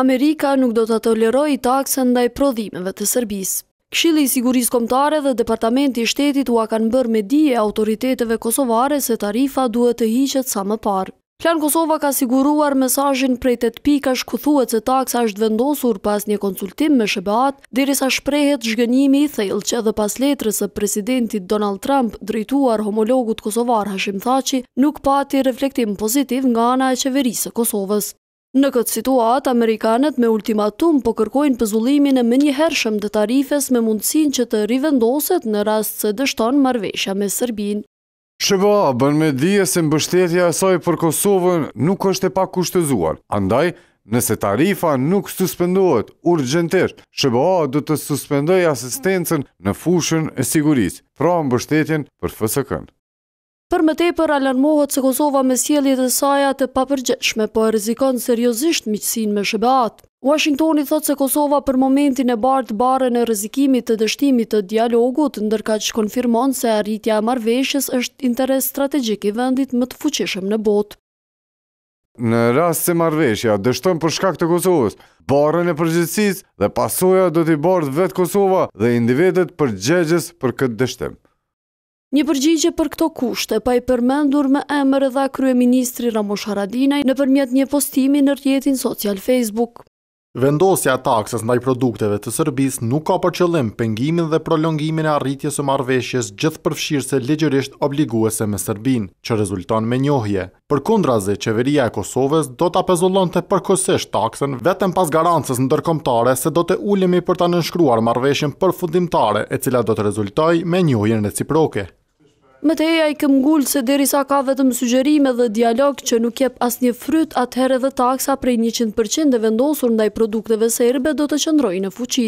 Amerika nuk do të toleroj i taksën dhe i prodhimeve të Serbisë. Kshili i Sigurisë Komtare dhe Departamenti i Shtetit u a kanë bërë me di e autoriteteve Kosovare se tarifa duhet të hiqet sa më parë. Plan Kosova ka siguruar mesajin prej të të pika shkuthuet se taksa është vendosur pas një konsultim me shëbat, diris a shprehet zhgënjimi i thejl që dhe pas letrës e presidentit Donald Trump drejtuar homologut Kosovar Hashim Thaci nuk pati reflektim pozitiv nga ana e qeverisë Kosovës. Në këtë situatë, Amerikanët me ultimatum po kërkojnë pëzullimin e më një hershëm dhe tarifes me mundësin që të rivendoset në rast se dështon marvesha me Sërbin. Shëba, bën me dhije se mbështetja e saj për Kosovën nuk është e pak kushtëzuar, andaj nëse tarifa nuk suspendohet urgjentisht, Shëba du të suspendoj asistencen në fushën e sigurisë, pra mbështetjen për fësëkën. Për më tepër alarmohet se Kosova me sjelljet e saj të papërgjeshme, po e rizikon seriozisht miqësinë me SBA-t. Washingtoni thot se Kosova për momentin e bartë bare në rëzikimit të dështimit të dialogut, ndërka që konfirmon se arritja e marveshës është interes strategjik i vendit më të fuqishëm në botë. Në rast se marveshja dështon për shkak të Kosovës, barrën e përgjithsis dhe pasoja do t'i bartë vetë Kosova dhe individet për për këtë dështim. Një përgjigje për këto kushte pa i përmendur me emër edhe Kryeministri Ramush Haradinaj në përmjet një postimi në rjetin social Facebook. Vendosja taksës ndaj produkteve të Serbisë nuk ka për qëllim pengimin dhe prolongimin e arritjes e marveshjes gjithë përfshirë se legjërisht obliguese me sërbin, që rezulton me njohje. Për kundra zi, qeveria e Kosovës do të apezullon të përkësisht taksën vetëm pas garancës dërkomtare se do të ulemi për të nënshkruar marveshjen për fundimtare e cila do të rezultoj me njohjen reciproke. Më të eja i këm ngullë se deri sa ka vetëm sugjerime dhe dialog që nuk jep as një fryt atëherë dhe taksa prej 100% dhe vendosur ndaj produkteve serbe do të qëndroj në fuqi.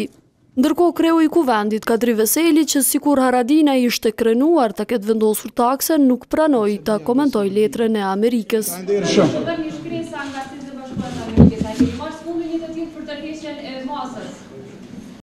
Ndërko kreu i kuvendit Kadri Veseli që si kur Haradina ishte krenuar të ketë vendosur takse nuk pranoj të komentoj letrën e Amerikës. një nga për e masës.